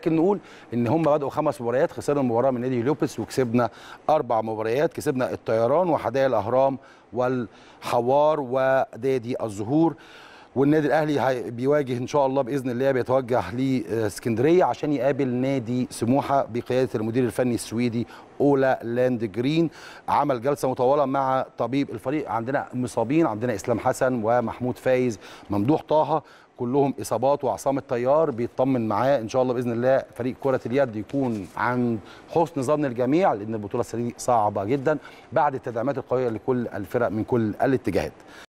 لكن نقول ان هم بداوا خمس مباريات خسرنا مباراه من نادي لوبس وكسبنا اربع مباريات كسبنا الطيران وحدائق الاهرام والحوار ودادي الزهور والنادي الاهلي بيواجه ان شاء الله باذن الله بيتوجه لاسكندريه عشان يقابل نادي سموحه بقياده المدير الفني السويدي اولا لاند جرين عمل جلسه مطوله مع طبيب الفريق عندنا مصابين عندنا اسلام حسن ومحمود فايز ممدوح طه كلهم اصابات وعصام الطيار بيطمن معاه ان شاء الله باذن الله فريق كره اليد يكون عند حسن ظن الجميع لان البطوله السنه دي صعبه جدا بعد التدعيمات القويه لكل الفرق من كل الاتجاهات